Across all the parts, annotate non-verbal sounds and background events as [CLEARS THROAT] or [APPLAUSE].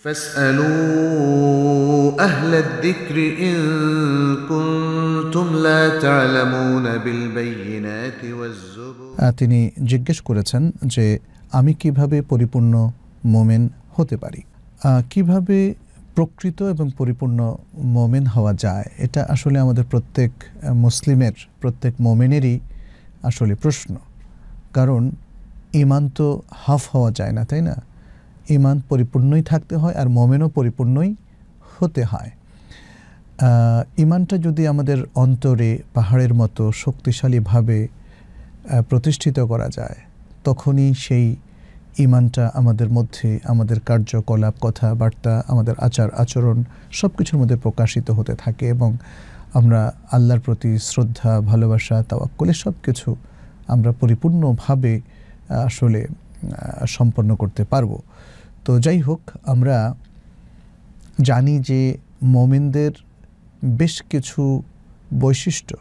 فاسألوا أهل الذكر إن كنتم لا تعلمون بالبينات والزبر তিনি জিজ্ঞেস করেছেন যে আমি কিভাবে পরিপূর্ণ মোমেন হতে পারি কিভাবে প্রকৃত এবং পরিপূর্ণ মোমেন হওয়া যায় এটা আসলে আমাদের প্রত্যেক মুসলিমের প্রত্যেক মোমেনেরই আসলে প্রশ্ন কারণ ইমান তো হাফ হওয়া যায় না তাই না ইমান পরিপূর্ণই থাকতে হয় আর মোমেনও পরিপূর্ণই হতে হয় ইমানটা যদি আমাদের অন্তরে পাহাড়ের মতো শক্তিশালীভাবে প্রতিষ্ঠিত করা যায় তখনই সেই ইমানটা আমাদের মধ্যে আমাদের কার্যকলাপ কথাবার্তা আমাদের আচার আচরণ সব কিছুর মধ্যে প্রকাশিত হতে থাকে এবং আমরা আল্লাহর প্রতি শ্রদ্ধা ভালোবাসা তাওয়াক্কলে সব কিছু আমরা পরিপূর্ণভাবে আসলে সম্পন্ন করতে পারবো তো যাই হোক আমরা জানি যে মোমেনদের বেশ কিছু বৈশিষ্ট্য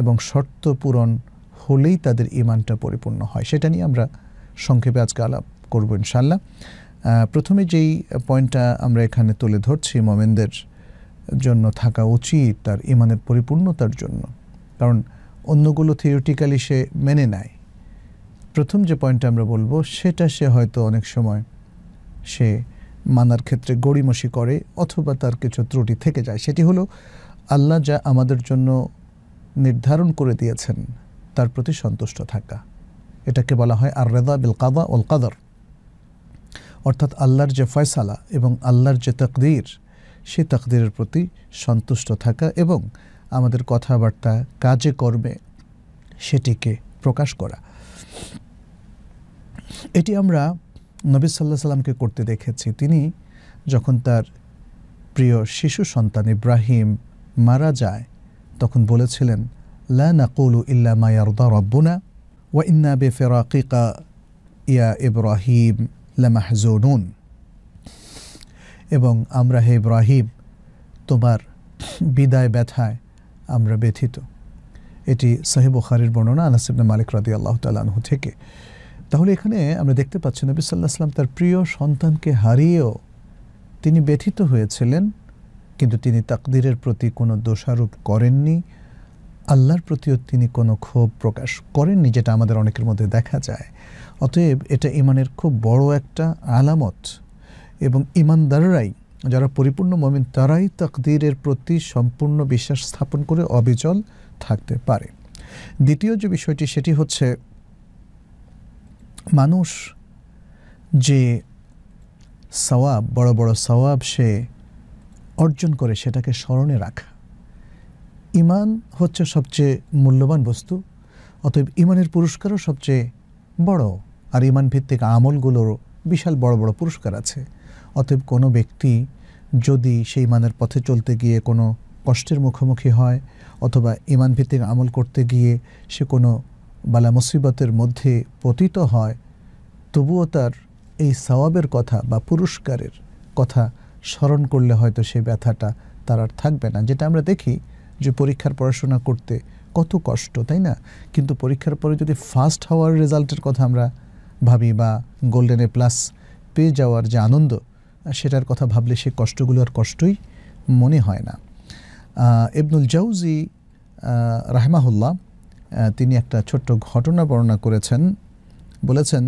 এবং শর্ত পূরণ হলেই তাদের ইমানটা পরিপূর্ণ হয় সেটা নিয়ে আমরা সংক্ষেপে আজকে আলাপ করব ইনশাল্লাহ প্রথমে যেই পয়েন্টটা আমরা এখানে তুলে ধরছি মোমেনদের জন্য থাকা উচিত তার ইমানের পরিপূর্ণতার জন্য কারণ অন্যগুলো থিওরিটিক্যালি সে মেনে নেয় প্রথম যে পয়েন্টটা আমরা বলবো সেটা সে হয়তো অনেক সময় সে মানার ক্ষেত্রে গড়িমসি করে অথবা তার কিছু ত্রুটি থেকে যায় সেটি হলো আল্লাহ যা আমাদের জন্য নির্ধারণ করে দিয়েছেন তার প্রতি সন্তুষ্ট থাকা এটাকে বলা হয় আর রেদা বিল কাদা ওল কাদর অর্থাৎ আল্লাহর যে ফয়সালা এবং আল্লাহর যে তকদির সেই তকদিরের প্রতি সন্তুষ্ট থাকা এবং আমাদের কথাবার্তা কাজে কর্মে সেটিকে প্রকাশ করা এটি আমরা নবী সাল্লাহ সাল্লামকে করতে দেখেছি তিনি যখন তার প্রিয় শিশু সন্তান ইব্রাহিম মারা যায় তখন বলেছিলেন লা কৌলু ইল্লা মায়ারদা রব্বুনা ওয়া ইন্না বে ফেরাকিকা ইয়া ইব্রাহিম লামাহজনুন এবং আমরা হে ইব্রাহিম তোমার বিদায় ব্যথায় আমরা ব্যথিত এটি সাহেব ওখারির বর্ণনা আলাসিবনা মালিক রাদি আল্লাহ তালু থেকে তাহলে এখানে আমরা দেখতে পাচ্ছি নবী সাল্লাহ সাল্লাম তার প্রিয় সন্তানকে হারিয়েও তিনি ব্যথিত হয়েছিলেন কিন্তু তিনি তাকদিরের প্রতি কোনো দোষারোপ করেননি আল্লাহর প্রতিও তিনি কোনো ক্ষোভ প্রকাশ করেননি যেটা আমাদের অনেকের মধ্যে দেখা যায় অতএব এটা ইমানের খুব বড় একটা আলামত এবং ইমানদাররাই যারা পরিপূর্ণ মমিন তারাই তাকদিরের প্রতি সম্পূর্ণ বিশ্বাস স্থাপন করে অবিচল থাকতে পারে দ্বিতীয় যে বিষয়টি সেটি হচ্ছে মানুষ যে সওয়াব বড় বড় সওয়াব সে অর্জন করে সেটাকে স্মরণে রাখা ইমান হচ্ছে সবচেয়ে মূল্যবান বস্তু অতএব ইমানের পুরস্কারও সবচেয়ে বড় আর ইমান ভিত্তিক আমলগুলোর বিশাল বড় বড় পুরস্কার আছে অতএব কোনো ব্যক্তি যদি সেই ইমানের পথে চলতে গিয়ে কোনো কষ্টের মুখোমুখি হয় অথবা ইমান ভিত্তিক আমল করতে গিয়ে সে কোনো বালা মুসিবতের মধ্যে পতিত হয় তবুও তার এই সওয়াবের কথা বা পুরস্কারের কথা স্মরণ করলে হয়তো সে ব্যথাটা তার আর থাকবে না যেটা আমরা দেখি যে পরীক্ষার পড়াশোনা করতে কত কষ্ট তাই না কিন্তু পরীক্ষার পরে যদি ফার্স্ট হওয়ার রেজাল্টের কথা আমরা ভাবি বা গোল্ডেনে প্লাস পেয়ে যাওয়ার যে আনন্দ সেটার কথা ভাবলে সে কষ্টগুলো আর কষ্টই মনে হয় না ইবনুল জাউজি রাহমাহুল্লাহ তিনি একটা ছোট্ট ঘটনা বর্ণনা করেছেন বলেছেন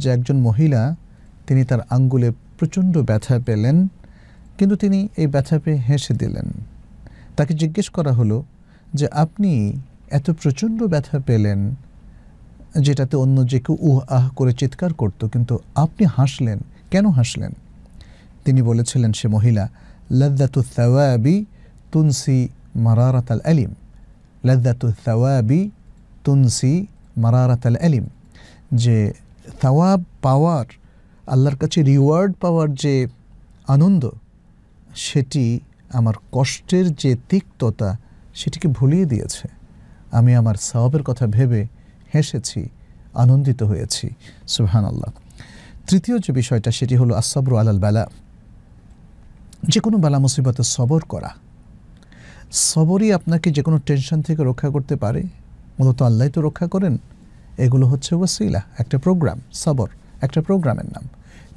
যে একজন মহিলা তিনি তার আঙ্গুলে প্রচণ্ড ব্যথা পেলেন কিন্তু তিনি এই ব্যথা পেয়ে হেসে দিলেন তাকে জিজ্ঞেস করা হলো যে আপনি এত প্রচণ্ড ব্যথা পেলেন যেটাতে অন্য যে কেউ উহ আহ করে চিৎকার করত কিন্তু আপনি হাসলেন কেন হাসলেন তিনি বলেছিলেন সে মহিলা লদ্দাতু সাওয়াবি তুনসি মারারাত আল আলিম লদ্দাতু সাওয়াবি তুনসি মারারাত আল আলিম যে তাওয়াব পাওয়ার আল্লাহর কাছে রিওয়ার্ড পাওয়ার যে আনন্দ সেটি আমার কষ্টের যে তিক্ততা সেটিকে ভুলিয়ে দিয়েছে আমি আমার সওয়াবের কথা ভেবে হেসেছি আনন্দিত হয়েছি সুহান আল্লাহ তৃতীয় যে বিষয়টা সেটি হলো আসাবরু আলাল বেলা যে কোনো বেলা মুসিবতে সবর করা সবরই আপনাকে যে কোনো টেনশন থেকে রক্ষা করতে পারে মূলত আল্লাহ তো রক্ষা করেন এগুলো হচ্ছে ওয়াসিলা একটা প্রোগ্রাম সবর একটা প্রোগ্রামের নাম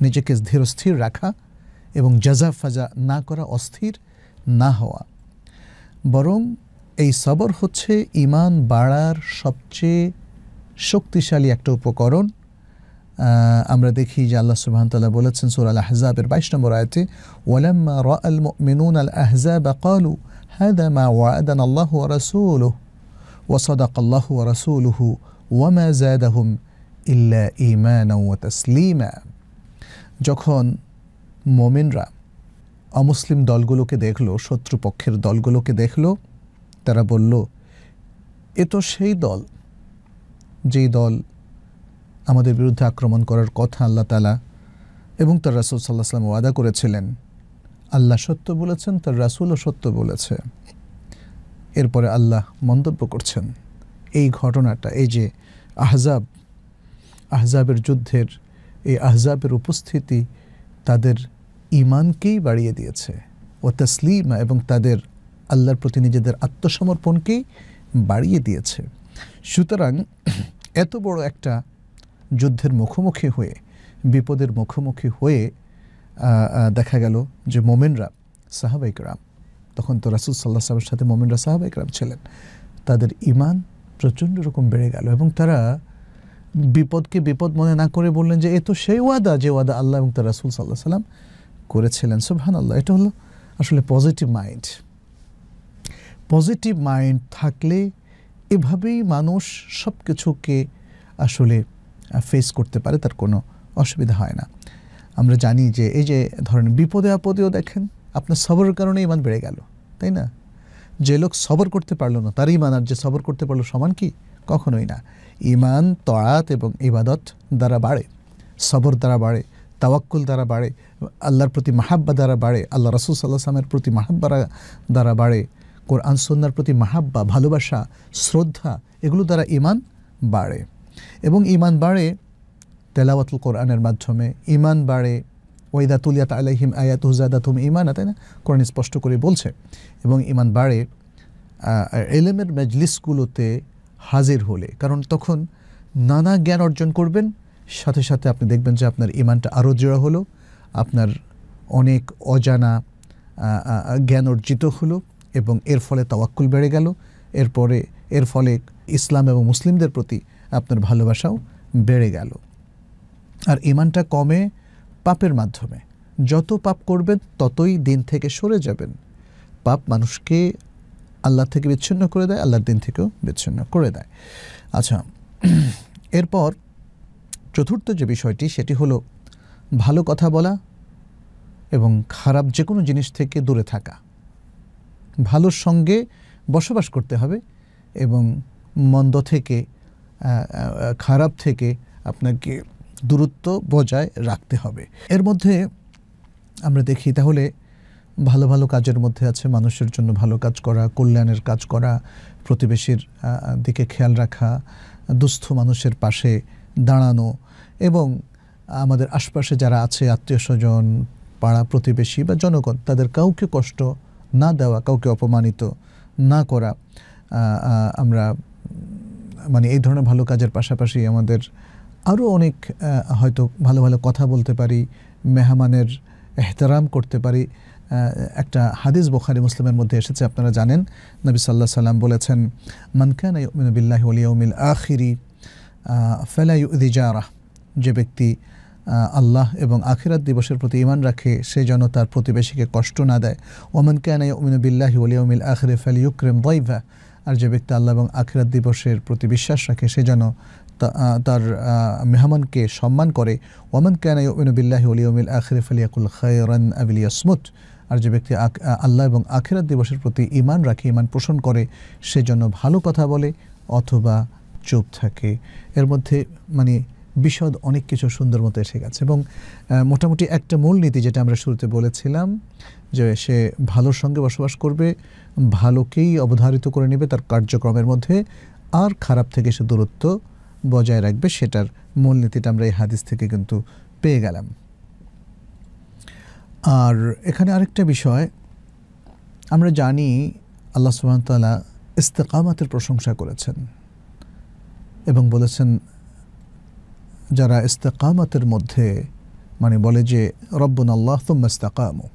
নিজেকে ধীরস্থির রাখা এবং জাজা ফাজা না করা অস্থির না হওয়া বরং এই সবর হচ্ছে ইমান বাড়ার সবচেয়ে শক্তিশালী একটা উপকরণ আমরা দেখি যে আল্লাহ সুবাহতাল্লাহ বলেছেন সুর আল আহজাবের বাইশ নম্বর আয়তে ওয়ালাম্মা র আল মিনুন আল আহজাব কালু দা মা ওয়াদান আল্লাহ রাসূলুহু وصدق الله ورسوله وما زادهم إلا إيمانا وتسليما যখন মোমিনরা অমুসলিম দলগুলোকে দেখল শত্রুপক্ষের দলগুলোকে দেখল তারা বলল এ তো সেই দল যেই দল আমাদের বিরুদ্ধে আক্রমণ করার কথা আল্লাহ তালা এবং তার রাসুল সাল্লাহ সাল্লাম ওয়াদা করেছিলেন আল্লাহ সত্য বলেছেন তার রাসুলও সত্য বলেছে এরপরে আল্লাহ মন্তব্য করছেন এই ঘটনাটা এই যে আহজাব আহজাবের যুদ্ধের এই আহজাবের উপস্থিতি তাদের ইমানকেই বাড়িয়ে দিয়েছে ও তসলিমা এবং তাদের আল্লাহর প্রতি নিজেদের আত্মসমর্পণকেই বাড়িয়ে দিয়েছে সুতরাং এত বড় একটা যুদ্ধের মুখোমুখি হয়ে বিপদের মুখোমুখি হয়ে দেখা গেল যে মোমেনরা সাহাবাইকরাম তখন তো রাসুল সাল্লাহ সাহেবের সাথে মোমিনরা সাহাব একরাম ছিলেন তাদের ইমান প্রচণ্ড রকম বেড়ে গেল এবং তারা বিপদকে বিপদ মনে না করে বললেন যে এ তো সেই ওয়াদা যে ওয়াদা আল্লাহ এবং তার রাসুল সাল্লাহ সাল্লাম করেছিলেন সুবহান আল্লাহ এটা হলো আসলে পজিটিভ মাইন্ড পজিটিভ মাইন্ড থাকলে এভাবেই মানুষ সব কিছুকে আসলে ফেস করতে পারে তার কোনো অসুবিধা হয় না আমরা জানি যে এই যে ধরেন বিপদে আপদেও দেখেন আপনার সবরের কারণে ইমান বেড়ে গেল তাই না যে লোক সবর করতে পারলো না তার ইমান আর যে সবর করতে পারলো সমান কি কখনোই না ইমান তয়াত এবং ইবাদত দ্বারা বাড়ে সবর দ্বারা বাড়ে তাওয়াক্কুল দ্বারা বাড়ে আল্লাহর প্রতি মাহাব্বা দ্বারা বাড়ে আল্লাহ রসুল সাল্লাহামের প্রতি মাহাব্বা দ্বারা বাড়ে কোরআন সন্ন্যার প্রতি মাহাব্বা ভালোবাসা শ্রদ্ধা এগুলো দ্বারা ইমান বাড়ে এবং ইমান বাড়ে তেলাওয়াতুল কোরআনের মাধ্যমে ইমান বাড়ে ওয়াইদা তুলিয়াত আলাইহিম আয়াত তুম ইমান তাই না কোরআন স্পষ্ট করে বলছে এবং ইমান বাড়ে এলেমের মেজলিসগুলোতে হাজির হলে কারণ তখন নানা জ্ঞান অর্জন করবেন সাথে সাথে আপনি দেখবেন যে আপনার ইমানটা আরও জোড়া হলো আপনার অনেক অজানা জ্ঞান অর্জিত হলো এবং এর ফলে তাওয়াক্কুল বেড়ে গেল এরপরে এর ফলে ইসলাম এবং মুসলিমদের প্রতি আপনার ভালোবাসাও বেড়ে গেল আর ইমানটা কমে পাপের মাধ্যমে যত পাপ করবেন ততই দিন থেকে সরে যাবেন পাপ মানুষকে আল্লাহ থেকে বিচ্ছিন্ন করে দেয় আল্লাহর দিন থেকেও বিচ্ছিন্ন করে দেয় আচ্ছা [CLEARS THROAT] এরপর চতুর্থ যে বিষয়টি সেটি হলো ভালো কথা বলা এবং খারাপ যে কোনো জিনিস থেকে দূরে থাকা ভালোর সঙ্গে বসবাস করতে হবে এবং মন্দ থেকে খারাপ থেকে আপনাকে দূরত্ব বজায় রাখতে হবে এর মধ্যে আমরা দেখি তাহলে ভালো ভালো কাজের মধ্যে আছে মানুষের জন্য ভালো কাজ করা কল্যাণের কাজ করা প্রতিবেশীর দিকে খেয়াল রাখা দুস্থ মানুষের পাশে দাঁড়ানো এবং আমাদের আশপাশে যারা আছে আত্মীয় স্বজন পাড়া প্রতিবেশী বা জনগণ তাদের কাউকে কষ্ট না দেওয়া কাউকে অপমানিত না করা আমরা মানে এই ধরনের ভালো কাজের পাশাপাশি আমাদের আরও অনেক হয়তো ভালো ভালো কথা বলতে পারি মেহমানের এহতারাম করতে পারি একটা হাদিস বোখারি মুসলিমের মধ্যে এসেছে আপনারা জানেন নবী সাল্লাহ সাল্লাম বলেছেন মানকান বিল্লাহ উলিয়মিল আখিরি ফেলাইউদি জারা যে ব্যক্তি আল্লাহ এবং আখিরাত দিবসের প্রতি ইমান রাখে সে যেন তার প্রতিবেশীকে কষ্ট না দেয় ওমান ক্যানাই বিল্লাহি উলিয়মিল আখরে ফেল ইউক্রেম দৈভা আর যে ব্যক্তি আল্লাহ এবং আখিরাত দিবসের প্রতি বিশ্বাস রাখে সে যেন তার মেহমানকে সম্মান করে ওমান ক্যানাই বিল্লাহি উলিয়মিল আখরিফ আলিয়াকুল খায়রান আবিলিয়াসমুত আর যে ব্যক্তি আল্লাহ এবং আখেরাত দিবসের প্রতি ইমান রাখে ইমান পোষণ করে সেজন্য ভালো কথা বলে অথবা চুপ থাকে এর মধ্যে মানে বিশদ অনেক কিছু সুন্দর মতো এসে গেছে এবং মোটামুটি একটা মূলনীতি যেটা আমরা শুরুতে বলেছিলাম যে সে ভালোর সঙ্গে বসবাস করবে ভালোকেই অবধারিত করে নেবে তার কার্যক্রমের মধ্যে আর খারাপ থেকে সে দূরত্ব বজায় রাখবে সেটার মূলনীতিটা আমরা এই হাদিস থেকে কিন্তু পেয়ে গেলাম আর এখানে আরেকটা বিষয় আমরা জানি আল্লাহ সুবাহতাল্লাহ ইস্তেকামাতের প্রশংসা করেছেন এবং বলেছেন যারা ইস্তেকামাতের মধ্যে মানে বলে যে রব্বন আল্লাহ তুম্মা ইস্তাকামু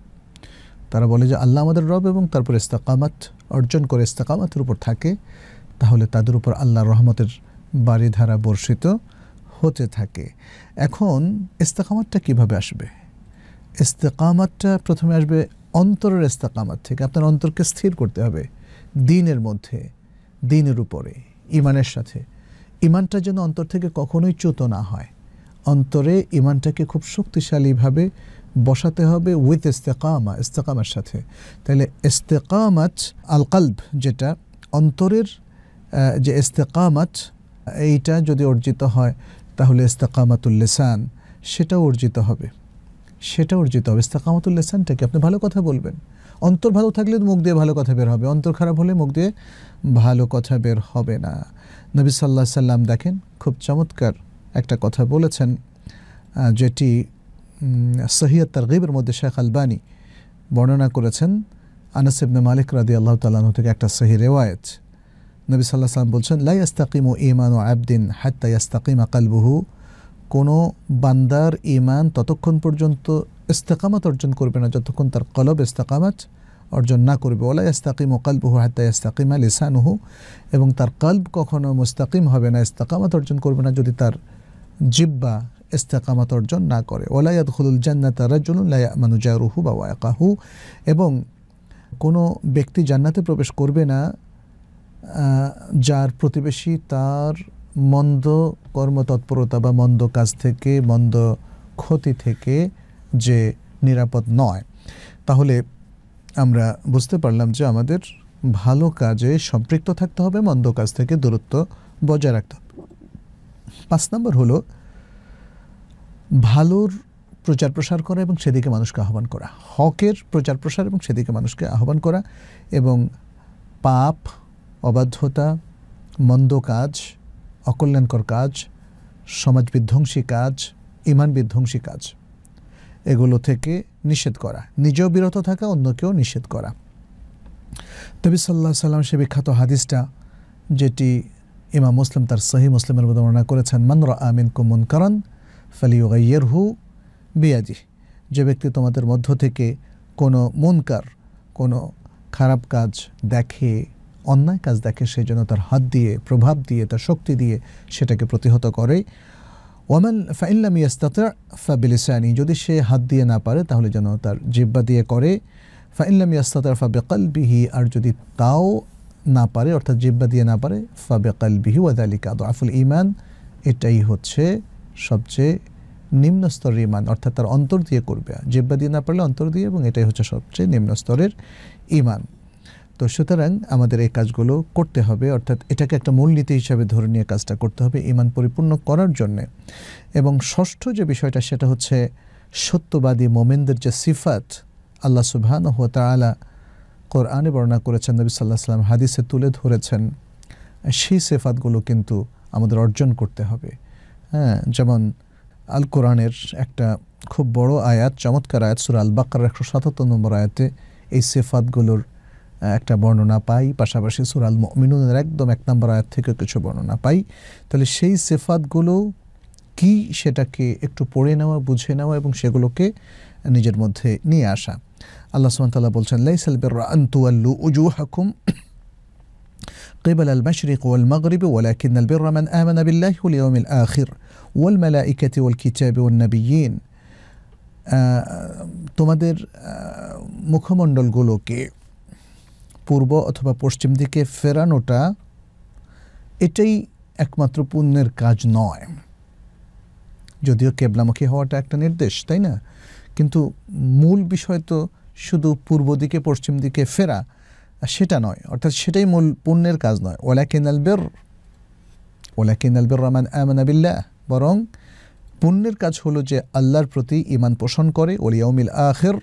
তারা বলে যে আল্লাহ আমাদের রব এবং তারপর ইস্তাকামাত অর্জন করে ইস্তাকামাতের উপর থাকে তাহলে তাদের উপর আল্লাহ রহমতের বাড়িধারা বর্ষিত হতে থাকে এখন ইস্তেকামাতটা কিভাবে আসবে ইস্তেকামাতটা প্রথমে আসবে অন্তরের ইস্তেকামাত থেকে আপনার অন্তরকে স্থির করতে হবে দিনের মধ্যে দিনের উপরে ইমানের সাথে ইমানটা যেন অন্তর থেকে কখনোই চ্যুত না হয় অন্তরে ইমানটাকে খুব শক্তিশালীভাবে বসাতে হবে উইথ ইস্তেকামা ইস্তেকামার সাথে তাহলে ইস্তেকামাত আল কাল্ব যেটা অন্তরের যে ইস্তেকামাত এইটা যদি অর্জিত হয় তাহলে ইস্তাকামাতুল্লেসান সেটাও অর্জিত হবে সেটা অর্জিত হবে ইস্তাকামাতুল্লেসানটাকে আপনি ভালো কথা বলবেন অন্তর ভালো থাকলে মুখ দিয়ে ভালো কথা বের হবে অন্তর খারাপ হলে মুখ দিয়ে ভালো কথা বের হবে না নবী সাল্লাহ সাল্লাম দেখেন খুব চমৎকার একটা কথা বলেছেন যেটি সহিয়ত তারগিবের মধ্যে শেখ আলবানি বর্ণনা করেছেন আনাসিবনে মালিক রাদি আল্লাহ তাল্লাহ থেকে একটা সহি রেওয়ায়ত নবী সাল্লাহ সাল্লাম বলছেন লাই ও ইমান ও আবদিন হাত্তা ইস্তাকিমা কালবুহু কোনো বান্দার ইমান ততক্ষণ পর্যন্ত ইস্তেকামাত অর্জন করবে না যতক্ষণ তার কলব ইস্তেকামাত অর্জন না করবে ওলা ইস্তাকিম কালবহু হাত্তা ইস্তাকিমা হু এবং তার কল্ব কখনো মুস্তাকিম হবে না ইস্তাকামাত অর্জন করবে না যদি তার জিব্বা ইস্তেকামাত অর্জন না করে ওলা ইয়াদুল জান্নাত রাজুল মানুজারুহু বা ওয়াকাহু এবং কোনো ব্যক্তি জান্নাতে প্রবেশ করবে না যার প্রতিবেশী তার মন্দ কর্মতৎপরতা বা মন্দ কাজ থেকে মন্দ ক্ষতি থেকে যে নিরাপদ নয় তাহলে আমরা বুঝতে পারলাম যে আমাদের ভালো কাজে সম্পৃক্ত থাকতে হবে মন্দ কাজ থেকে দূরত্ব বজায় রাখতে হবে পাঁচ নম্বর হলো ভালোর প্রচার প্রসার করা এবং সেদিকে মানুষকে আহ্বান করা হকের প্রচার প্রসার এবং সেদিকে মানুষকে আহ্বান করা এবং পাপ অবাধ্যতা মন্দ কাজ অকল্যাণকর কাজ সমাজ বিধ্বংসী কাজ ইমান বিধ্বংসী কাজ এগুলো থেকে নিষেধ করা নিজেও বিরত থাকা অন্যকেও নিষেধ করা তবি সাল্লাহ সাল্লাম সে বিখ্যাত হাদিসটা যেটি ইমাম মুসলিম তার সহি মুসলিমের বর্ণনা করেছেন মানর আমিন কুমন করন ফালিউগাইয়ের হু বিয়াজি যে ব্যক্তি তোমাদের মধ্য থেকে কোনো মুনকার কোনো খারাপ কাজ দেখে অন্যায় কাজ দেখে সেই জন্য তার হাত দিয়ে প্রভাব দিয়ে তার শক্তি দিয়ে সেটাকে প্রতিহত করে ওয়ামান ফাইল্লাম ইয়াস্তাতা ফাবিলিসানি যদি সে হাত দিয়ে না পারে তাহলে যেন তার জিব্বা দিয়ে করে ফাইল্লাম ইয়াস্তাতার ফাবেকাল বিহি আর যদি তাও না পারে অর্থাৎ জিব্বা দিয়ে না পারে ফাবেকাল বিহি ওয়াদালিকা আফুল ইমান এটাই হচ্ছে সবচেয়ে নিম্ন স্তরের ইমান অর্থাৎ তার অন্তর দিয়ে করবে জিব্বা দিয়ে না পারলে অন্তর দিয়ে এবং এটাই হচ্ছে সবচেয়ে নিম্ন স্তরের ইমান তো সুতরাং আমাদের এই কাজগুলো করতে হবে অর্থাৎ এটাকে একটা মূলনীতি হিসাবে ধরে নিয়ে কাজটা করতে হবে ইমান পরিপূর্ণ করার জন্যে এবং ষষ্ঠ যে বিষয়টা সেটা হচ্ছে সত্যবাদী মোমেনদের যে সিফাত আল্লাহ সুবহান ও তালা কোরআনে বর্ণনা করেছেন নবী সাল্লাহ সাল্লাম হাদিসে তুলে ধরেছেন সেই সেফাতগুলো কিন্তু আমাদের অর্জন করতে হবে হ্যাঁ যেমন আল কোরআনের একটা খুব বড় আয়াত চমৎকার আয়াত সুর আল বাক্কার একশো সাতাত্তর নম্বর আয়াতে এই সেফাতগুলোর একটা বর্ণনা পাই পাশাপাশি সুরাল মিনুনের একদম এক নম্বর আয়াত থেকে কিছু বর্ণনা পাই তাহলে সেই সেফাতগুলো কি সেটাকে একটু পড়ে নেওয়া বুঝে নেওয়া এবং সেগুলোকে নিজের মধ্যে নিয়ে আসা আল্লাহ সুমতাল্লাহ বলছেন লাইসাল বের আন্তুয়াল্লু উজু হাকুম قبل المشرق والمغرب ولكن البر من آمن بالله واليوم الآخر والملائكة والكتاب والنبيين তোমাদের মুখমণ্ডলগুলোকে পূর্ব অথবা পশ্চিম দিকে ফেরানোটা এটাই একমাত্র পুণ্যের কাজ নয় যদিও কেবলামুখী হওয়াটা একটা নির্দেশ তাই না কিন্তু মূল বিষয় তো শুধু পূর্ব দিকে পশ্চিম দিকে ফেরা সেটা নয় অর্থাৎ সেটাই মূল পুণ্যের কাজ নয় ওলা কেনাল বের ওলা কেনাল বের আহমান আমানাবিল্লা বরং পুণ্যের কাজ হলো যে আল্লাহর প্রতি ইমান পোষণ করে ওলিয়াউমিল আখের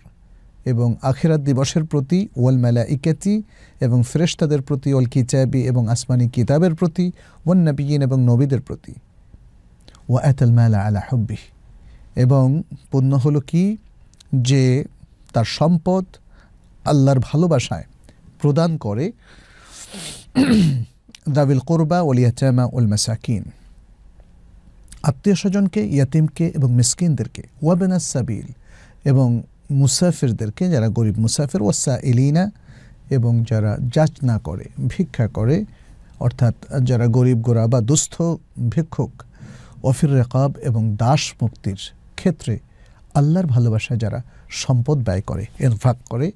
এবং আখেরাত দিবসের প্রতি ওয়াল মেলা ইকেতি এবং ফ্রেশতাদের প্রতি ওয়াল কিচাবি এবং আসমানি কিতাবের প্রতি ওয়ান এবং নবীদের প্রতি ওয়া এতল মেলা আলা হব্বি এবং পণ্য হলো কি যে তার সম্পদ আল্লাহর ভালোবাসায় প্রদান করে দাবিল কোরবা ওলিয়াচামা উল মাসাকিন আত্মীয় স্বজনকে ইয়াতিমকে এবং মিসকিনদেরকে ওয়াবেনাস সাবিল এবং মুসাফিরদেরকে যারা গরিব মুসাফির ওয়াসা এলিনা এবং যারা যাচনা করে ভিক্ষা করে অর্থাৎ যারা গরিব গোড়া বা দুস্থ ভিক্ষুক অফির রেকাব এবং দাস মুক্তির ক্ষেত্রে আল্লাহর ভালোবাসা যারা সম্পদ ব্যয় করে ইনফাক করে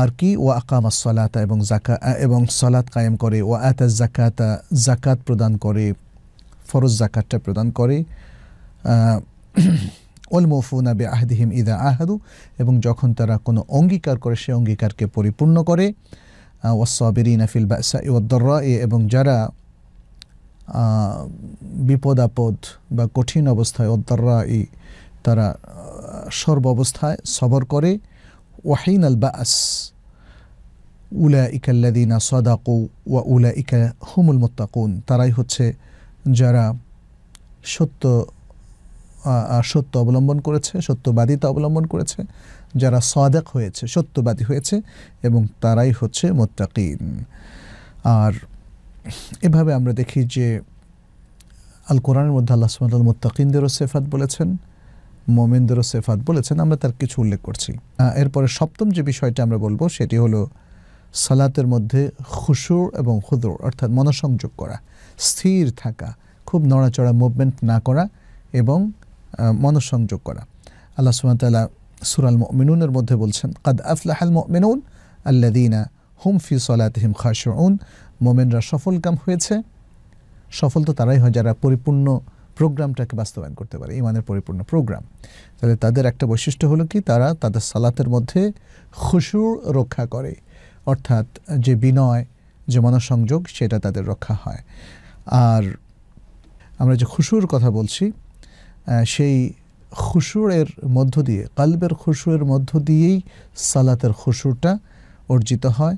আর কি ও আকাম আসলাতা এবং জাকা এবং সলাত কায়েম করে ও আতা জাকাতা জাকাত প্রদান করে ফরজ জাকাতটা প্রদান করে অলমফুনা বে আহদিহিম ইদা আহাদু এবং যখন তারা কোনো অঙ্গীকার করে সে অঙ্গীকারকে পরিপূর্ণ করে ওয়াসাবিরিনা ফিল বাসা ইউদ্দর্রা এবং যারা বিপদ আপদ বা কঠিন অবস্থায় অদ্দর্রা ই তারা সর্ব অবস্থায় সবর করে ওয়াহিন আল বাস উলা ইকাল্লাদিনা সদাকু ওয়া উলা ইকা হুমুল মোত্তাকুন তারাই হচ্ছে যারা সত্য সত্য অবলম্বন করেছে সত্যবাদিতা অবলম্বন করেছে যারা সাদেক হয়েছে সত্যবাদী হয়েছে এবং তারাই হচ্ছে মোত্তাকিন আর এভাবে আমরা দেখি যে আল কোরআনের মধ্যে আল্লাহ সুমতাল মোত্তাকিনদেরও সেফাত বলেছেন মোমেনদেরও সেফাত বলেছেন আমরা তার কিছু উল্লেখ করছি এরপরে সপ্তম যে বিষয়টা আমরা বলবো সেটি হলো সালাতের মধ্যে খুশুর এবং খুদুর অর্থাৎ মনসংযোগ করা স্থির থাকা খুব নড়াচড়া মুভমেন্ট না করা এবং মনঃসংযোগ করা আল্লাহ সুমতাল্লাহ সুরাল মিনুনের মধ্যে বলছেন কাদ আফলাহাল মিনুন আল্লাদিনা হুম ফি সলাতহিম উন মোমেনরা সফল কাম হয়েছে সফল তো তারাই হয় যারা পরিপূর্ণ প্রোগ্রামটাকে বাস্তবায়ন করতে পারে ইমানের পরিপূর্ণ প্রোগ্রাম তাহলে তাদের একটা বৈশিষ্ট্য হলো কি তারা তাদের সালাতের মধ্যে খুশুর রক্ষা করে অর্থাৎ যে বিনয় যে মনসংযোগ সেটা তাদের রক্ষা হয় আর আমরা যে খুশুর কথা বলছি সেই খুশুরের মধ্য দিয়ে কালবের খুশুরের মধ্য দিয়েই সালাতের খুশুরটা অর্জিত হয়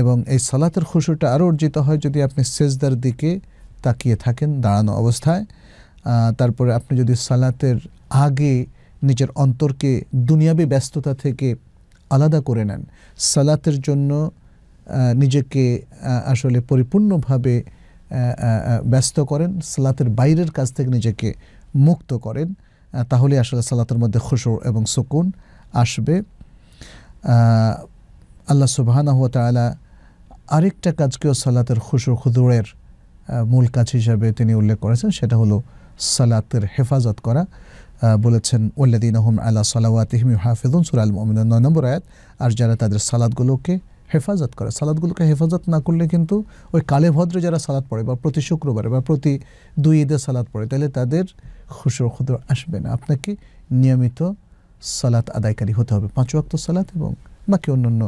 এবং এই সালাতের খুশুরটা আরও অর্জিত হয় যদি আপনি সেজদার দিকে তাকিয়ে থাকেন দাঁড়ানো অবস্থায় তারপরে আপনি যদি সালাতের আগে নিজের অন্তরকে দুনিয়াবী ব্যস্ততা থেকে আলাদা করে নেন সালাতের জন্য নিজেকে আসলে পরিপূর্ণভাবে ব্যস্ত করেন সালাতের বাইরের কাজ থেকে নিজেকে মুক্ত করেন তাহলে আসলে সালাতের মধ্যে খুশুর এবং সুকুন আসবে আল্লাহ সুবাহানা হুয়া তালা আরেকটা কাজকেও সালাতের খুশুর খুদুরের মূল কাজ হিসাবে তিনি উল্লেখ করেছেন সেটা হলো সালাতের হেফাজত করা বলেছেন উল্লাদিন আহম আল্লাহ সালাওয়াতিহিম হাফিদুন সুরাল মোহাম্মদ নয় নম্বর আয়াত আর যারা তাদের সালাদগুলোকে হেফাজত করে সালাদগুলোকে হেফাজত না করলে কিন্তু ওই কালে ভদ্রে যারা সালাদ পড়ে বা প্রতি শুক্রবারে বা প্রতি দুই ঈদে সালাদ পড়ে তাহলে তাদের খুশুর খুদর আসবে না আপনাকে নিয়মিত সালাত আদায়কারী হতে হবে পাঁচ অক্ত সালাত এবং বাকি অন্যান্য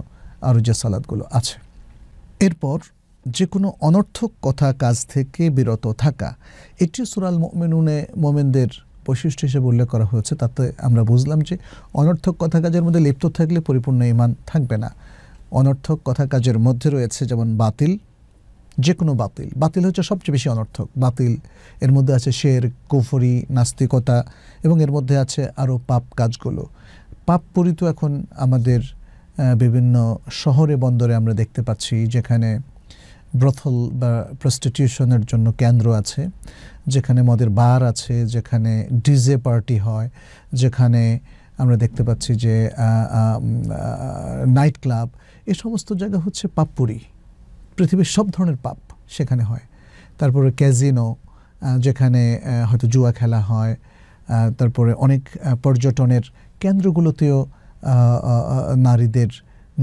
আরও যে সালাদগুলো আছে এরপর যে কোনো অনর্থক কথা কাজ থেকে বিরত থাকা এটি সুরাল মোমেনুনে মোমেনদের বৈশিষ্ট্য হিসেবে উল্লেখ করা হয়েছে তাতে আমরা বুঝলাম যে অনর্থক কথা কাজের মধ্যে লিপ্ত থাকলে পরিপূর্ণ ইমান থাকবে না অনর্থক কথা কাজের মধ্যে রয়েছে যেমন বাতিল যে কোনো বাতিল বাতিল হচ্ছে সবচেয়ে বেশি অনর্থক বাতিল এর মধ্যে আছে শের কুফরি নাস্তিকতা এবং এর মধ্যে আছে আরও পাপ কাজগুলো পাপ পরিত এখন আমাদের বিভিন্ন শহরে বন্দরে আমরা দেখতে পাচ্ছি যেখানে ব্রথল বা প্রস্টিটিউশনের জন্য কেন্দ্র আছে যেখানে মদের বার আছে যেখানে ডিজে পার্টি হয় যেখানে আমরা দেখতে পাচ্ছি যে নাইট ক্লাব এ সমস্ত জায়গা হচ্ছে পাপপুরি পৃথিবীর সব ধরনের পাপ সেখানে হয় তারপরে ক্যাজিনো যেখানে হয়তো জুয়া খেলা হয় তারপরে অনেক পর্যটনের কেন্দ্রগুলোতেও নারীদের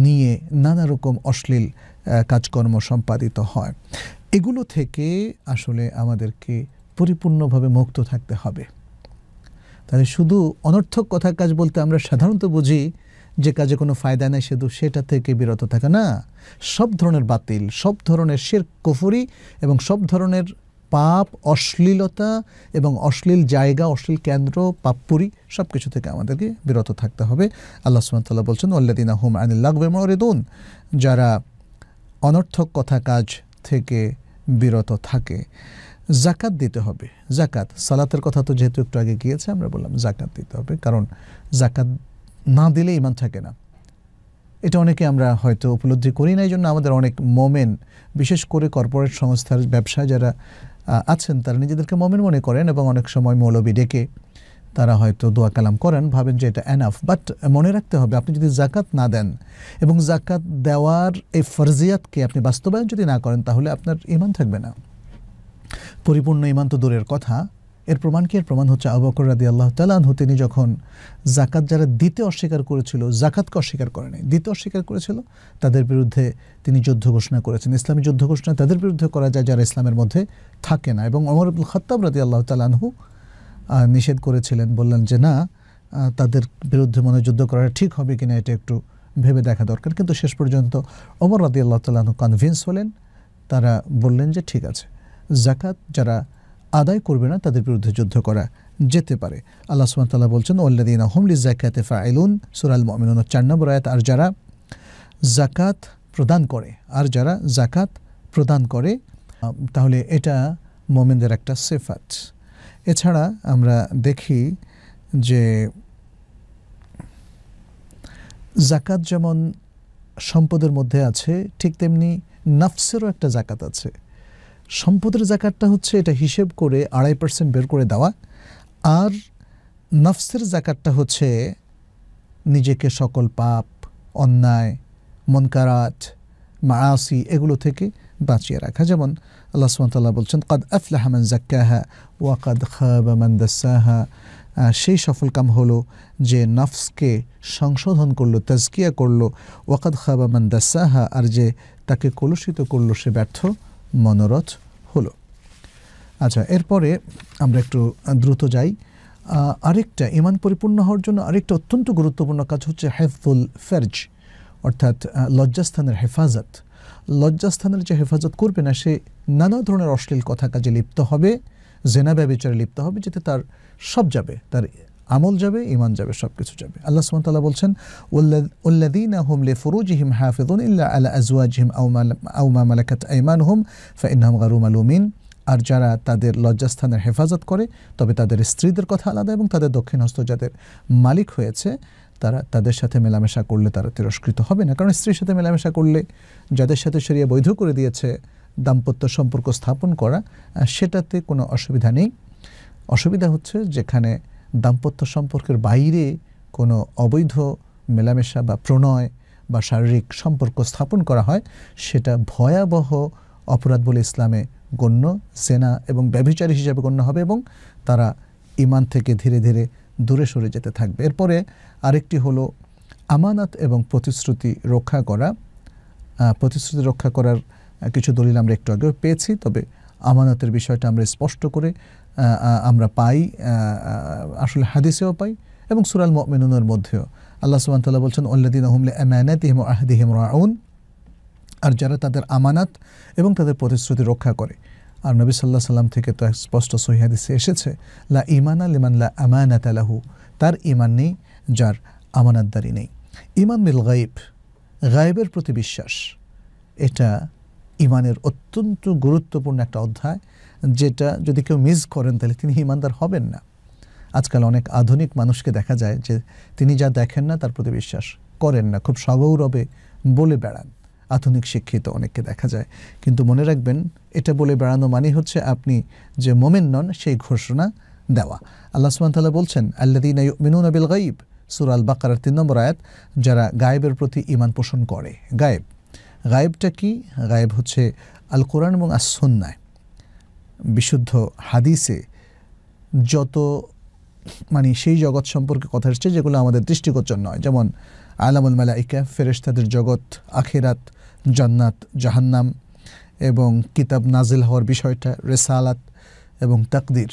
নিয়ে নানা রকম অশ্লীল কাজকর্ম সম্পাদিত হয় এগুলো থেকে আসলে আমাদেরকে পরিপূর্ণভাবে মুক্ত থাকতে হবে তাহলে শুধু অনর্থক কথা কাজ বলতে আমরা সাধারণত বুঝি যে কাজে কোনো ফায়দা নেই শুধু সেটা থেকে বিরত থাকে না সব ধরনের বাতিল সব ধরনের শের কুফুরি এবং সব ধরনের পাপ অশ্লীলতা এবং অশ্লীল জায়গা অশ্লীল কেন্দ্র পাপপুরি সব কিছু থেকে আমাদেরকে বিরত থাকতে হবে আল্লাহ সুমতাল্লাহ বলছেন আল্লাদিনা হুম আনিল্লাগবে মরেদুন যারা অনর্থক কথা কাজ থেকে বিরত থাকে জাকাত দিতে হবে জাকাত সালাতের কথা তো যেহেতু একটু আগে গিয়েছে আমরা বললাম জাকাত দিতে হবে কারণ জাকাত না দিলে ইমান থাকে না এটা অনেকে আমরা হয়তো উপলব্ধি করি না এই জন্য আমাদের অনেক মোমেন বিশেষ করে কর্পোরেট সংস্থার ব্যবসায় যারা আছেন তারা নিজেদেরকে মোমেন মনে করেন এবং অনেক সময় মৌলবী ডেকে তারা হয়তো দোয়া কালাম করেন ভাবেন যে এটা এনাফ বাট মনে রাখতে হবে আপনি যদি জাকাত না দেন এবং জাকাত দেওয়ার এই ফরজিয়াতকে আপনি বাস্তবায়ন যদি না করেন তাহলে আপনার ইমান থাকবে না পরিপূর্ণ ইমান তো দূরের কথা এর প্রমাণ কি এর প্রমাণ হচ্ছে আবকর রাদি আল্লাহ তালানহু তিনি যখন জাকাত যারা দিতে অস্বীকার করেছিল জাকাতকে অস্বীকার করে নাই দিতে অস্বীকার করেছিল তাদের বিরুদ্ধে তিনি যুদ্ধ ঘোষণা করেছেন ইসলামী যুদ্ধ ঘোষণা তাদের বিরুদ্ধে করা যায় যারা ইসলামের মধ্যে থাকে না এবং অমর আব্দুল খত্তাব রাদি আল্লাহ তালানহু নিষেধ করেছিলেন বললেন যে না তাদের বিরুদ্ধে মনে যুদ্ধ করাটা ঠিক হবে কিনা এটা একটু ভেবে দেখা দরকার কিন্তু শেষ পর্যন্ত অমর রাদি আল্লাহ তালাহু কনভিন্স হলেন তারা বললেন যে ঠিক আছে জাকাত যারা আদায় করবে না তাদের বিরুদ্ধে যুদ্ধ করা যেতে পারে আল্লাহ সুমতাল্লাহ বলছেন ওল্লাদিন হোমলি জাকাতে ফাইলুন সুরাল মমিনুন চার নম্বর আয়াত আর যারা জাকাত প্রদান করে আর যারা জাকাত প্রদান করে তাহলে এটা মোমেনদের একটা সেফাত এছাড়া আমরা দেখি যে জাকাত যেমন সম্পদের মধ্যে আছে ঠিক তেমনি নাফসেরও একটা জাকাত আছে সম্পদের জাকাতটা হচ্ছে এটা হিসেব করে আড়াই পার্সেন্ট বের করে দেওয়া আর নফসের জাকাতটা হচ্ছে নিজেকে সকল পাপ অন্যায় মনকারাত মাসি এগুলো থেকে বাঁচিয়ে রাখা যেমন আল্লাহ সুমতাল্লাহ বলছেন কদ আফলাহমান জাক্কাহা ওয়া কদ খাবামান দাসাহা সেই সফল কাম হলো যে নফসকে সংশোধন করলো তাজকিয়া করলো ওয়াকাদ খাবামান দাসাহা আর যে তাকে কলুষিত করলো সে ব্যর্থ মনোরথ হলো আচ্ছা এরপরে আমরা একটু দ্রুত যাই আরেকটা ইমান পরিপূর্ণ হওয়ার জন্য আরেকটা অত্যন্ত গুরুত্বপূর্ণ কাজ হচ্ছে হেফুল ফেরজ অর্থাৎ লজ্জাস্থানের হেফাজত লজ্জাস্থানের যে হেফাজত করবে না সে নানা ধরনের অশ্লীল কথা কাজে লিপ্ত হবে জেনা লিপ্ত হবে যেতে তার সব যাবে তার আমল যাবে ইমান যাবে সব কিছু যাবে আল্লাহ সুমতাল্লাহ বলছেন উল্লাদিন হুম লে হিম হাফেদুন ইল্লা আলা আজওয়াজিহিম আউমা মালাকাত আইমান হুম ফাইনহাম গারুম আলুমিন আর যারা তাদের লজ্জাস্থানের হেফাজত করে তবে তাদের স্ত্রীদের কথা আলাদা এবং তাদের দক্ষিণ হস্ত যাদের মালিক হয়েছে তারা তাদের সাথে মেলামেশা করলে তারা তিরস্কৃত হবে না কারণ স্ত্রীর সাথে মেলামেশা করলে যাদের সাথে সরিয়ে বৈধ করে দিয়েছে দাম্পত্য সম্পর্ক স্থাপন করা সেটাতে কোনো অসুবিধা নেই অসুবিধা হচ্ছে যেখানে দাম্পত্য সম্পর্কের বাইরে কোনো অবৈধ মেলামেশা বা প্রণয় বা শারীরিক সম্পর্ক স্থাপন করা হয় সেটা ভয়াবহ অপরাধ বলে ইসলামে গণ্য সেনা এবং ব্যভিচারী হিসাবে গণ্য হবে এবং তারা ইমান থেকে ধীরে ধীরে দূরে সরে যেতে থাকবে এরপরে আরেকটি হলো আমানত এবং প্রতিশ্রুতি রক্ষা করা প্রতিশ্রুতি রক্ষা করার কিছু দলিল আমরা একটু আগেও পেয়েছি তবে আমানতের বিষয়টা আমরা স্পষ্ট করে আমরা পাই আসলে হাদিসেও পাই এবং সুরাল মেনুনের মধ্যেও আল্লাহ সুবান তাল্লাহ বলছেন অল্লাদিন আহমলে আমানাত ইহম আহদিহিম রাউন আর যারা তাদের আমানাত এবং তাদের প্রতিশ্রুতি রক্ষা করে আর নবী সাল্লাহ সাল্লাম থেকে তো স্পষ্ট সহিহাদিসে এসেছে লা ইমান আল ইমান লা আমানাত আলাহু তার ইমান নেই যার আমানাতদারি নেই ইমান মিল গাইব গায়েবের প্রতি বিশ্বাস এটা ইমানের অত্যন্ত গুরুত্বপূর্ণ একটা অধ্যায় যেটা যদি কেউ মিস করেন তাহলে তিনি ইমানদার হবেন না আজকাল অনেক আধুনিক মানুষকে দেখা যায় যে তিনি যা দেখেন না তার প্রতি বিশ্বাস করেন না খুব সগৌরবে বলে বেড়ান আধুনিক শিক্ষিত অনেককে দেখা যায় কিন্তু মনে রাখবেন এটা বলে বেড়ানো মানে হচ্ছে আপনি যে মোমেন নন সেই ঘোষণা দেওয়া আল্লাহ সুমানতাল্লাহ বলছেন আল্লাদিন মিনুন আবিল গাইব সুরাল বাকার তিন নম্বর আয়াত যারা গায়েবের প্রতি ইমান পোষণ করে গায়েব গায়েবটা কি গায়েব হচ্ছে আল কোরআন এবং আসন্নায় বিশুদ্ধ হাদিসে যত মানে সেই জগৎ সম্পর্কে কথা এসছে যেগুলো আমাদের দৃষ্টিগোচর নয় যেমন আলামুল মালাইকা ফেরেশতাদের জগৎ আখেরাত জান্নাত জাহান্নাম এবং কিতাব নাজিল হওয়ার বিষয়টা রেসালাত এবং তাকদির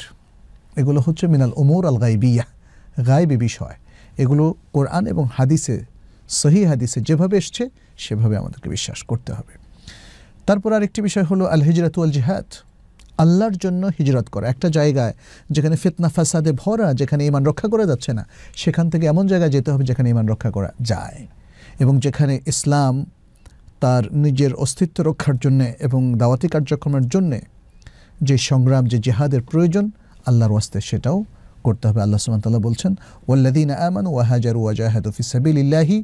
এগুলো হচ্ছে মিনাল ওমর আল গাইবিয়া গাইবি বিষয় এগুলো কোরআন এবং হাদিসে সহি হাদিসে যেভাবে এসছে সেভাবে আমাদেরকে বিশ্বাস করতে হবে তারপর আরেকটি বিষয় হলো আল হিজরাতুল জিহাদ আল্লাহর জন্য হিজরত করা একটা জায়গায় যেখানে ফিতনা ফাসাদে ভরা যেখানে ইমান রক্ষা করা যাচ্ছে না সেখান থেকে এমন জায়গায় যেতে হবে যেখানে ইমান রক্ষা করা যায় এবং যেখানে ইসলাম তার নিজের অস্তিত্ব রক্ষার জন্যে এবং দাওয়াতি কার্যক্রমের জন্যে যে সংগ্রাম যে জেহাদের প্রয়োজন আল্লাহর ওয়াস্তে সেটাও করতে হবে আল্লাহ সুমতাল্লাহ বলছেন ওল্লাদিন আমান ওয়াহাজার ওয়াজাহাদ ফিসাবিল্লাহি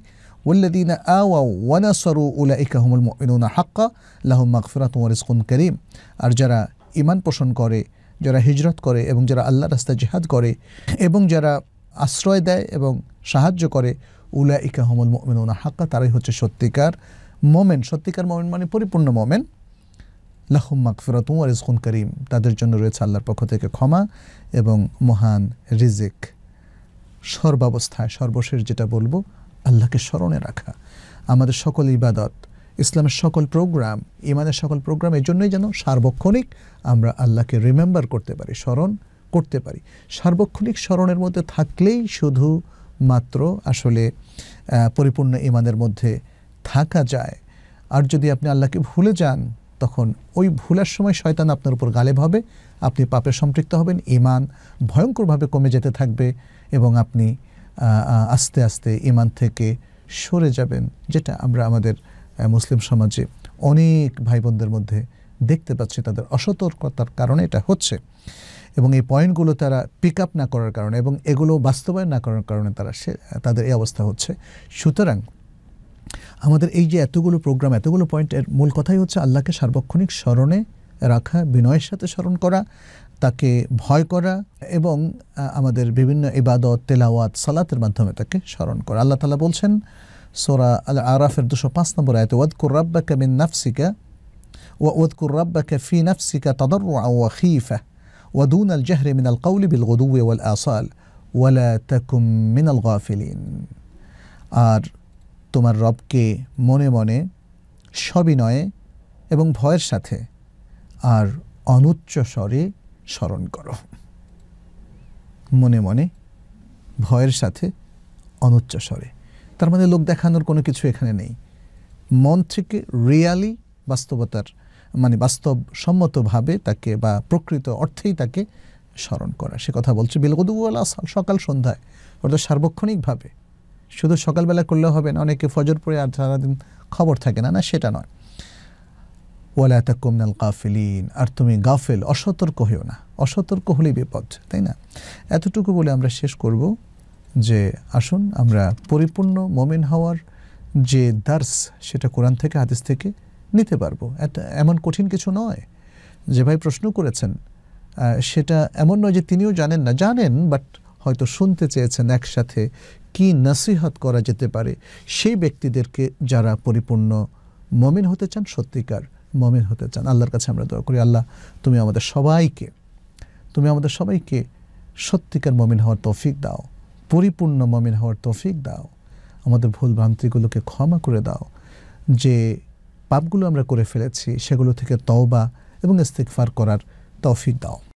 والذين آووا ونصروا أولئك هم المؤمنون حقا لهم مغفرة ورزق كريم আর যারা ইমান পোষণ করে যারা হিজরত করে এবং যারা আল্লাহ রাস্তায় জেহাদ করে এবং যারা আশ্রয় দেয় এবং সাহায্য করে উলা ইকা হমল উনা হাক্কা তারাই হচ্ছে সত্যিকার মোমেন সত্যিকার মোমেন মানে পরিপূর্ণ মোমেন লাহুম মাকফিরাত আর রিজকুন করিম তাদের জন্য রয়েছে আল্লাহর পক্ষ থেকে ক্ষমা এবং মহান রিজিক সর্বাবস্থায় সর্বশেষ যেটা বলবো আল্লাহকে স্মরণে রাখা আমাদের সকল ইবাদত ইসলামের সকল প্রোগ্রাম ইমানের সকল প্রোগ্রাম এর জন্যই যেন সার্বক্ষণিক আমরা আল্লাহকে রিমেম্বার করতে পারি স্মরণ করতে পারি সার্বক্ষণিক স্মরণের মধ্যে থাকলেই শুধু মাত্র আসলে পরিপূর্ণ ইমানের মধ্যে থাকা যায় আর যদি আপনি আল্লাহকে ভুলে যান তখন ওই ভুলার সময় শয়তান আপনার উপর গালেব হবে আপনি পাপে সম্পৃক্ত হবেন ইমান ভয়ঙ্করভাবে কমে যেতে থাকবে এবং আপনি আস্তে আস্তে ইমান থেকে সরে যাবেন যেটা আমরা আমাদের মুসলিম সমাজে অনেক ভাই বোনদের মধ্যে দেখতে পাচ্ছি তাদের অসতর্কতার কারণে এটা হচ্ছে এবং এই পয়েন্টগুলো তারা পিক আপ না করার কারণে এবং এগুলো বাস্তবায়ন না করার কারণে তারা সে তাদের এই অবস্থা হচ্ছে সুতরাং আমাদের এই যে এতগুলো প্রোগ্রাম এতগুলো পয়েন্টের মূল কথাই হচ্ছে আল্লাহকে সার্বক্ষণিক স্মরণে রাখা বিনয়ের সাথে স্মরণ করা তাকে ভয় করা এবং আমাদের বিভিন্ন ইবাদত তেলাওয়াত সালাতের মাধ্যমে তাকে স্মরণ করা আল্লাহ তালা বলছেন سورة العراف الدشو باس نبرات واذكر ربك من نفسك واذكر ربك في نفسك تضرعا وخيفة ودون الجهر من القول بالغدو والآصال ولا تكن من الغافلين আর তোমার রবকে মনে মনে সবিনয়ে এবং ভয়ের সাথে আর অনুচ্চ স্বরে স্মরণ করো মনে মনে ভয়ের সাথে অনুচ্চ স্বরে তার মানে লোক দেখানোর কোনো কিছু এখানে নেই মন থেকে রিয়ালি বাস্তবতার মানে বাস্তবসম্মতভাবে তাকে বা প্রকৃত অর্থেই তাকে স্মরণ করা সে কথা বলছে বিলগদুয়ালা সকাল সন্ধ্যায় অর্থাৎ সার্বক্ষণিকভাবে শুধু সকালবেলা করলে হবে না অনেকে ফজর পরে আর সারাদিন খবর থাকে না না সেটা নয় ওয়ালা কমনাল গাফেলিন আর তুমি গাফেল অসতর্ক হইও না অসতর্ক হলে বিপদ তাই না এতটুকু বলে আমরা শেষ করব যে আসুন আমরা পরিপূর্ণ মমিন হওয়ার যে দার্স সেটা কোরআন থেকে হাদিস থেকে নিতে পারবো এমন কঠিন কিছু নয় যে ভাই প্রশ্ন করেছেন সেটা এমন নয় যে তিনিও জানেন না জানেন বাট হয়তো শুনতে চেয়েছেন একসাথে কি নসিহত করা যেতে পারে সেই ব্যক্তিদেরকে যারা পরিপূর্ণ মমিন হতে চান সত্যিকার মমিন হতে চান আল্লাহর কাছে আমরা দোয়া করি আল্লাহ তুমি আমাদের সবাইকে তুমি আমাদের সবাইকে সত্যিকার মমিন হওয়ার তৌফিক দাও পরিপূর্ণ মমিন হওয়ার তৌফিক দাও আমাদের ভুল ভ্রান্তিগুলোকে ক্ষমা করে দাও যে পাপগুলো আমরা করে ফেলেছি সেগুলো থেকে তওবা এবং ইস্তিকফার করার তৌফিক দাও